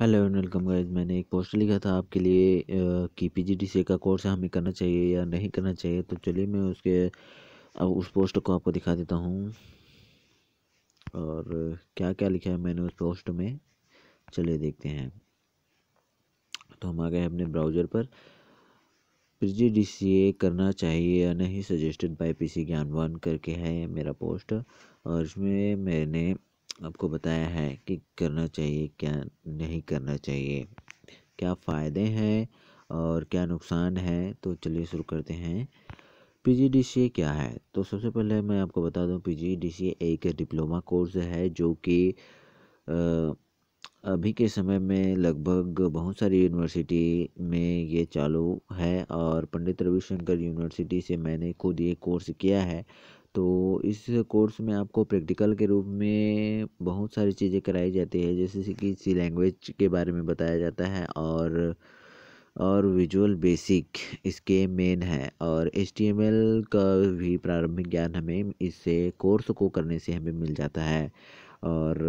hello and welcome guys मैंने एक post लिखा था आपके लिए कि पी का कोर्स हमें करना चाहिए या नहीं करना चाहिए तो चलिए मैं उसके अब उस पोस्ट को आपको दिखा देता हूँ और क्या क्या लिखा है मैंने उस पोस्ट में चलिए देखते हैं तो हम आ गए अपने ब्राउज़र पर पीजीडीसीए करना चाहिए या नहीं सजेस्टेड बाय पीसी वन करके है मेरा पोस्ट और इसमें मैंने आपको बताया है कि करना चाहिए क्या नहीं करना चाहिए क्या फ़ायदे हैं और क्या नुकसान है तो चलिए शुरू करते हैं पीजीडीसीए क्या है तो सबसे पहले मैं आपको बता दूं पीजीडीसीए एक डिप्लोमा कोर्स है जो कि अभी के समय में लगभग बहुत सारी यूनिवर्सिटी में ये चालू है और पंडित रविशंकर यूनिवर्सिटी से मैंने खुद ये कोर्स किया है तो इस कोर्स में आपको प्रैक्टिकल के रूप में बहुत सारी चीज़ें कराई जाती है जैसे कि सी लैंग्वेज के बारे में बताया जाता है और और विजुअल बेसिक इसके मेन है और एच का भी प्रारंभिक ज्ञान हमें इस कोर्स को करने से हमें मिल जाता है और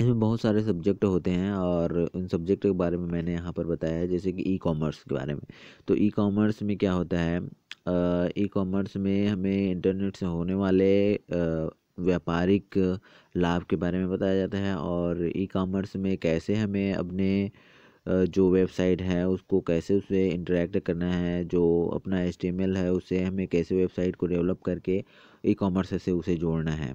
इसमें बहुत सारे सब्जेक्ट होते हैं और उन सब्जेक्ट के बारे में मैंने यहाँ पर बताया है जैसे कि ई कॉमर्स के बारे में तो ई कॉमर्स में क्या होता है ई कॉमर्स में हमें इंटरनेट से होने वाले व्यापारिक लाभ के बारे में बताया जाता है और ई कॉमर्स में कैसे हमें अपने जो वेबसाइट है उसको कैसे उसे इंटरेक्ट करना है जो अपना एच है उसे हमें कैसे वेबसाइट को डेवलप करके ई कॉमर्स से उसे जोड़ना है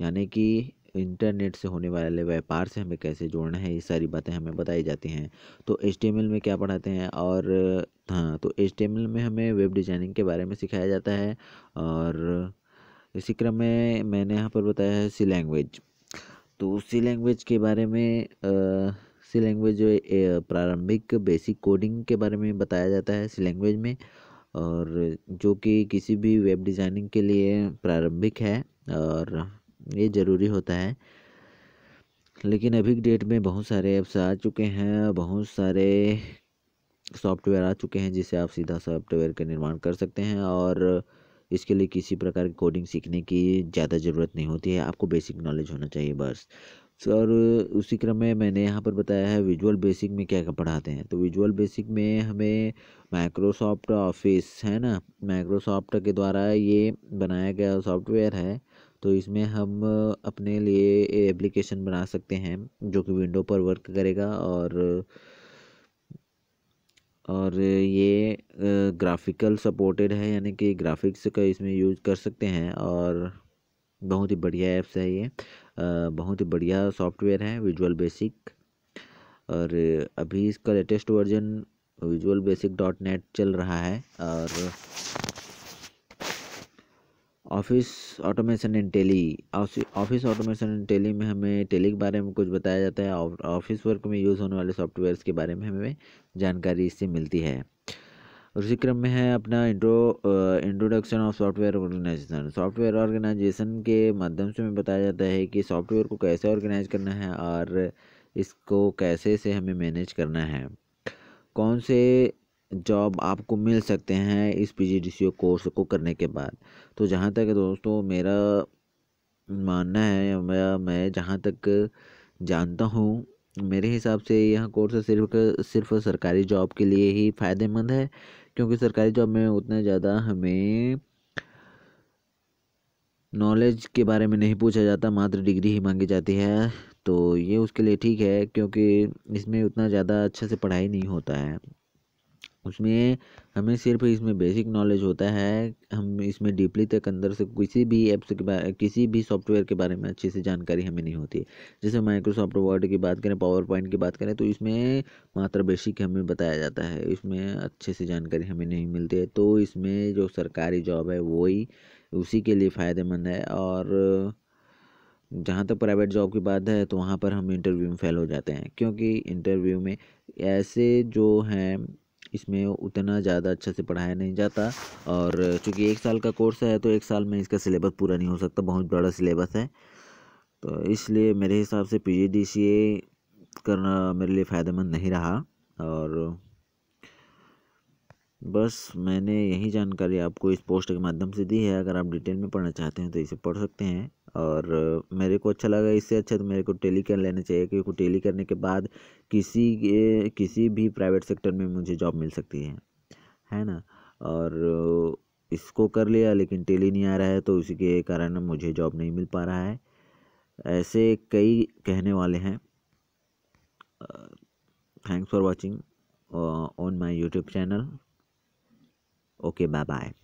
यानी कि इंटरनेट से होने वाले व्यापार से हमें कैसे जोड़ना है ये सारी बातें हमें बताई जाती हैं तो एच में क्या पढ़ाते हैं और हाँ तो एच में हमें वेब डिज़ाइनिंग के बारे में सिखाया जाता है और इसी क्रम में मैंने यहाँ पर बताया है सी लैंग्वेज तो सी लैंग्वेज के बारे में आ, सी लैंग्वेज जो प्रारंभिक बेसिक कोडिंग के बारे में बताया जाता है सी लैंग्वेज में और जो कि किसी भी वेब डिज़ाइनिंग के लिए प्रारंभिक है और ये ज़रूरी होता है लेकिन अभी डेट में बहुत सारे ऐप्स आ चुके हैं बहुत सारे सॉफ्टवेयर आ चुके हैं जिससे आप सीधा सॉफ्टवेयर का निर्माण कर सकते हैं और इसके लिए किसी प्रकार की कोडिंग सीखने की ज़्यादा ज़रूरत नहीं होती है आपको बेसिक नॉलेज होना चाहिए बस तो और उसी क्रम में मैंने यहाँ पर बताया है विजुअल बेसिक में क्या क्या पढ़ाते हैं तो विजुअल बेसिक में हमें माइक्रोसॉफ्ट ऑफिस है ना माइक्रोसॉफ्ट के द्वारा ये बनाया गया सॉफ्टवेयर है तो इसमें हम अपने लिए एप्लीकेशन बना सकते हैं जो कि विंडो पर वर्क करेगा और और ये ग्राफिकल सपोर्टेड है यानी कि ग्राफिक्स का इसमें यूज कर सकते हैं और बहुत ही बढ़िया ऐप्स है ये बहुत ही बढ़िया सॉफ्टवेयर है विजुअल बेसिक और अभी इसका latest version visual basic dot net चल रहा है और office automation in Tally office automation in Tally में हमें टेली के बारे में कुछ बताया जाता है ऑफिस वर्क में यूज़ होने वाले सॉफ्टवेयर्स के बारे में हमें जानकारी इससे मिलती है उसी क्रम में है अपना intro introduction of software organisation software organisation के माध्यम से हमें बताया जाता है कि सॉफ्टवेयर को कैसे ऑर्गेनाइज करना है और इसको कैसे से हमें मैनेज करना है कौन से जॉब आपको मिल सकते हैं इस पी कोर्स को करने के बाद तो जहाँ तक दोस्तों मेरा मानना है मैं मैं जहाँ तक जानता हूँ मेरे हिसाब से यह कोर्स सिर्फ सिर्फ सरकारी जॉब के लिए ही फ़ायदेमंद है क्योंकि सरकारी जॉब में उतना ज़्यादा हमें नॉलेज के बारे में नहीं पूछा जाता मात्र डिग्री ही मांगी जाती है तो ये उसके लिए ठीक है क्योंकि इसमें उतना ज़्यादा अच्छे से पढ़ाई नहीं होता है उसमें हमें सिर्फ इसमें बेसिक नॉलेज होता है हम इसमें डीपली तक अंदर से किसी भी ऐप्स के बारे किसी भी सॉफ्टवेयर के बारे में अच्छे से जानकारी हमें नहीं होती है जैसे माइक्रोसॉफ्ट वर्ड की बात करें पावर पॉइंट की बात करें तो इसमें मात्र बेसिक हमें बताया जाता है इसमें अच्छे से जानकारी हमें नहीं मिलती है तो इसमें जो सरकारी जॉब है वही उसी के लिए फ़ायदेमंद है और जहाँ तक प्राइवेट जॉब की बात है तो वहाँ पर हम इंटरव्यू में फेल हो जाते हैं क्योंकि इंटरव्यू में ऐसे जो हैं इसमें उतना ज़्यादा अच्छे से पढ़ाया नहीं जाता और चूँकि एक साल का कोर्स है तो एक साल में इसका सिलेबस पूरा नहीं हो सकता बहुत बड़ा सिलेबस है तो इसलिए मेरे हिसाब से पी करना मेरे लिए फ़ायदेमंद नहीं रहा और बस मैंने यही जानकारी आपको इस पोस्ट के माध्यम से दी है अगर आप डिटेल में पढ़ना चाहते हैं तो इसे पढ़ सकते हैं और मेरे को अच्छा लगा इससे अच्छा तो मेरे को टेली कर लेना चाहिए क्योंकि टेली करने के बाद किसी किसी भी प्राइवेट सेक्टर में मुझे जॉब मिल सकती है है ना और इसको कर लिया लेकिन टेली नहीं आ रहा है तो उसी के कारण मुझे जॉब नहीं मिल पा रहा है ऐसे कई कहने वाले हैं thanks for watching on my YouTube channel okay bye bye